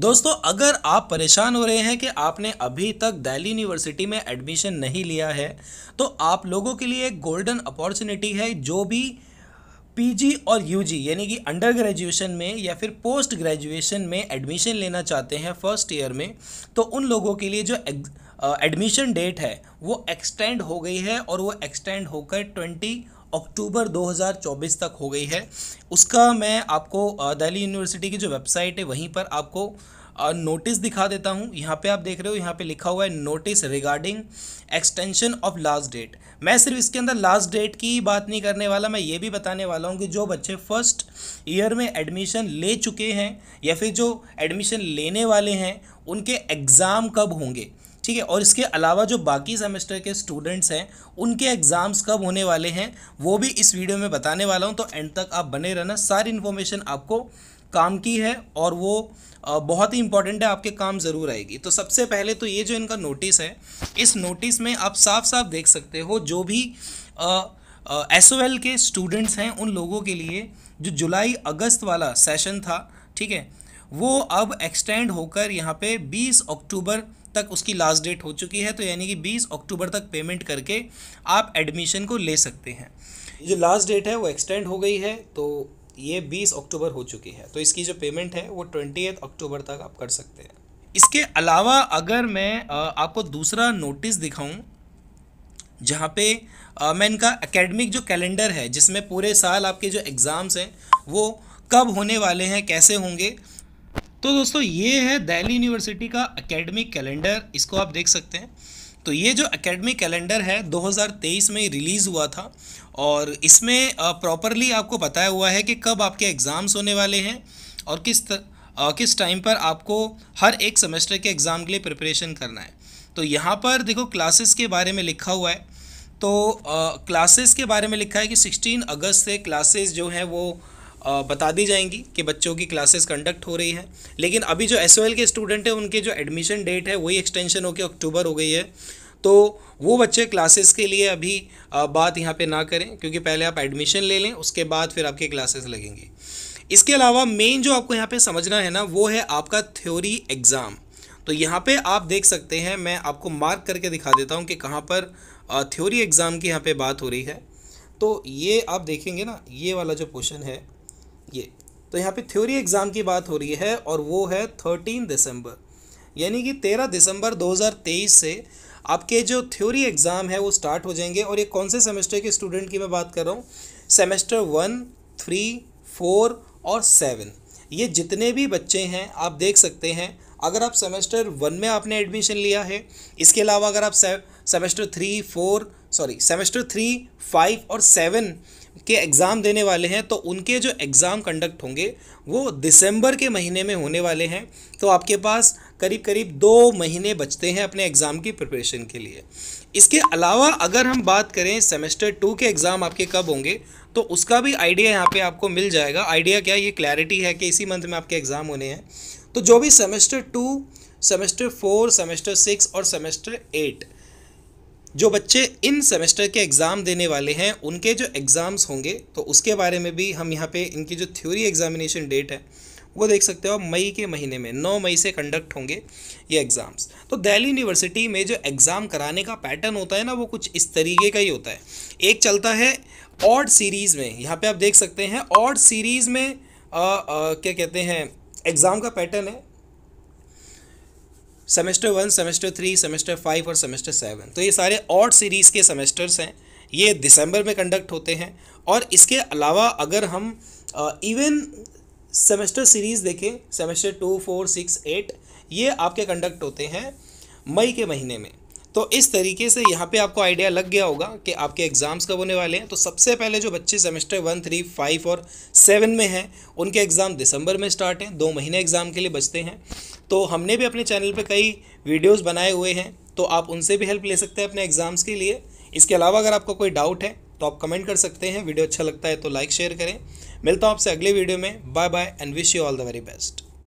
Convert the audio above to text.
दोस्तों अगर आप परेशान हो रहे हैं कि आपने अभी तक दिल्ली यूनिवर्सिटी में एडमिशन नहीं लिया है तो आप लोगों के लिए एक गोल्डन अपॉर्चुनिटी है जो भी पीजी और यूजी यानी कि अंडर ग्रेजुएशन में या फिर पोस्ट ग्रेजुएशन में एडमिशन लेना चाहते हैं फर्स्ट ईयर में तो उन लोगों के लिए जो एडमिशन डेट है वो एक्सटेंड हो गई है और वो एक्सटेंड होकर ट्वेंटी अक्टूबर 2024 तक हो गई है उसका मैं आपको दिल्ली यूनिवर्सिटी की जो वेबसाइट है वहीं पर आपको नोटिस दिखा देता हूँ यहाँ पे आप देख रहे हो यहाँ पे लिखा हुआ है notice regarding extension of last date मैं सिर्फ इसके अंदर लास्ट डेट की बात नहीं करने वाला मैं ये भी बताने वाला हूँ कि जो बच्चे फर्स्ट ईयर में एडमिशन ले चुके हैं या फिर जो एडमिशन लेने वाले हैं उनके एग्ज़ाम कब होंगे ठीक है और इसके अलावा जो बाकी सेमेस्टर के स्टूडेंट्स हैं उनके एग्ज़ाम्स कब होने वाले हैं वो भी इस वीडियो में बताने वाला हूँ तो एंड तक आप बने रहना सारी इन्फॉर्मेशन आपको काम की है और वो बहुत ही इंपॉर्टेंट है आपके काम ज़रूर आएगी तो सबसे पहले तो ये जो इनका नोटिस है इस नोटिस में आप साफ साफ देख सकते हो जो भी एस एल के स्टूडेंट्स हैं उन लोगों के लिए जो जुलाई अगस्त वाला सेशन था ठीक है वो अब एक्सटेंड होकर यहाँ पे 20 अक्टूबर तक उसकी लास्ट डेट हो चुकी है तो यानी कि बीस अक्टूबर तक पेमेंट करके आप एडमिशन को ले सकते हैं जो लास्ट डेट है वो एक्सटेंड हो गई है तो ये बीस अक्टूबर हो चुकी है तो इसकी जो पेमेंट है वो ट्वेंटी अक्टूबर तक आप कर सकते हैं इसके अलावा अगर मैं आपको दूसरा नोटिस दिखाऊँ जहाँ पे मैं इनका एकेडमिक जो कैलेंडर है जिसमें पूरे साल आपके जो एग्ज़ाम्स हैं वो कब होने वाले हैं कैसे होंगे तो दोस्तों ये है दिल्ली यूनिवर्सिटी का एकेडमिक कैलेंडर इसको आप देख सकते हैं तो ये जो एकेडमिक कैलेंडर है 2023 में रिलीज़ हुआ था और इसमें प्रॉपरली आपको बताया हुआ है कि कब आपके एग्ज़ाम्स होने वाले हैं और किस त, आ, किस टाइम पर आपको हर एक सेमेस्टर के एग्ज़ाम के लिए प्रिपरेशन करना है तो यहाँ पर देखो क्लासेस के बारे में लिखा हुआ है तो क्लासेस के बारे में लिखा है कि सिक्सटीन अगस्त से क्लासेस जो हैं वो बता दी जाएंगी कि बच्चों की क्लासेस कंडक्ट हो रही हैं लेकिन अभी जो एस के स्टूडेंट हैं उनके जो एडमिशन डेट है वही एक्सटेंशन होकर अक्टूबर हो गई है तो वो बच्चे क्लासेस के लिए अभी बात यहाँ पे ना करें क्योंकि पहले आप एडमिशन ले लें उसके बाद फिर आपके क्लासेस लगेंगे इसके अलावा मेन जो आपको यहाँ पे समझना है ना वो है आपका थ्योरी एग्ज़ाम तो यहाँ पे आप देख सकते हैं मैं आपको मार्क करके दिखा देता हूँ कि कहाँ पर थ्योरी एग्ज़ाम की यहाँ पर बात हो रही है तो ये आप देखेंगे ना ये वाला जो क्वेश्चन है ये तो यहाँ पे थ्योरी एग्ज़ाम की बात हो रही है और वो है थर्टीन दिसंबर यानी कि तेरह दिसंबर 2023 से आपके जो थ्योरी एग्ज़ाम है वो स्टार्ट हो जाएंगे और ये कौन से सेमेस्टर के स्टूडेंट की मैं बात कर रहा हूँ सेमेस्टर वन थ्री फोर और सेवन ये जितने भी बच्चे हैं आप देख सकते हैं अगर आप सेमेस्टर वन में आपने एडमिशन लिया है इसके अलावा अगर आप semester three four sorry semester three five और सेवन के एग्ज़ाम देने वाले हैं तो उनके जो एग्ज़ाम कंडक्ट होंगे वो दिसंबर के महीने में होने वाले हैं तो आपके पास करीब करीब दो महीने बचते हैं अपने एग्ज़ाम की प्रिपरेशन के लिए इसके अलावा अगर हम बात करें सेमेस्टर टू के एग्ज़ाम आपके कब होंगे तो उसका भी आइडिया यहाँ पे आपको मिल जाएगा आइडिया क्या ये क्लैरिटी है कि इसी मंथ में आपके एग्ज़ाम होने हैं तो जो भी semester two semester four semester six और सेमेस्टर एट जो बच्चे इन सेमेस्टर के एग्ज़ाम देने वाले हैं उनके जो एग्ज़ाम्स होंगे तो उसके बारे में भी हम यहाँ पे इनकी जो थ्योरी एग्ज़ामिनेशन डेट है वो देख सकते हो मई के महीने में नौ मई से कंडक्ट होंगे ये एग्ज़ाम्स तो दिल्ली यूनिवर्सिटी में जो एग्ज़ाम कराने का पैटर्न होता है ना वो कुछ इस तरीके का ही होता है एक चलता है ऑड सीरीज़ में यहाँ पर आप देख सकते हैं ऑड सीरीज़ में आ, आ, क्या कहते हैं एग्ज़ाम का पैटर्न है semester one semester three semester five और सेमेस्टर सेवन तो ये सारे ऑट सीरीज़ के सेमेस्टर्स हैं ये दिसंबर में कंडक्ट होते हैं और इसके अलावा अगर हम इवन सेमेस्टर सीरीज़ देखें semester two four six eight ये आपके कंडक्ट होते हैं मई के महीने में तो इस तरीके से यहाँ पे आपको आइडिया लग गया होगा कि आपके एग्ज़ाम्स कब होने वाले हैं तो सबसे पहले जो बच्चे सेमेस्टर वन थ्री फाइव और सेवन में हैं उनके एग्ज़ाम दिसंबर में स्टार्ट हैं दो महीने एग्ज़ाम के लिए बचते हैं तो हमने भी अपने चैनल पर कई वीडियोज़ बनाए हुए हैं तो आप उनसे भी हेल्प ले सकते हैं अपने एग्ज़ाम्स के लिए इसके अलावा अगर आपका कोई डाउट है तो आप कमेंट कर सकते हैं वीडियो अच्छा लगता है तो लाइक शेयर करें मिलता हूँ आपसे अगले वीडियो में bye bye and wish you all the very best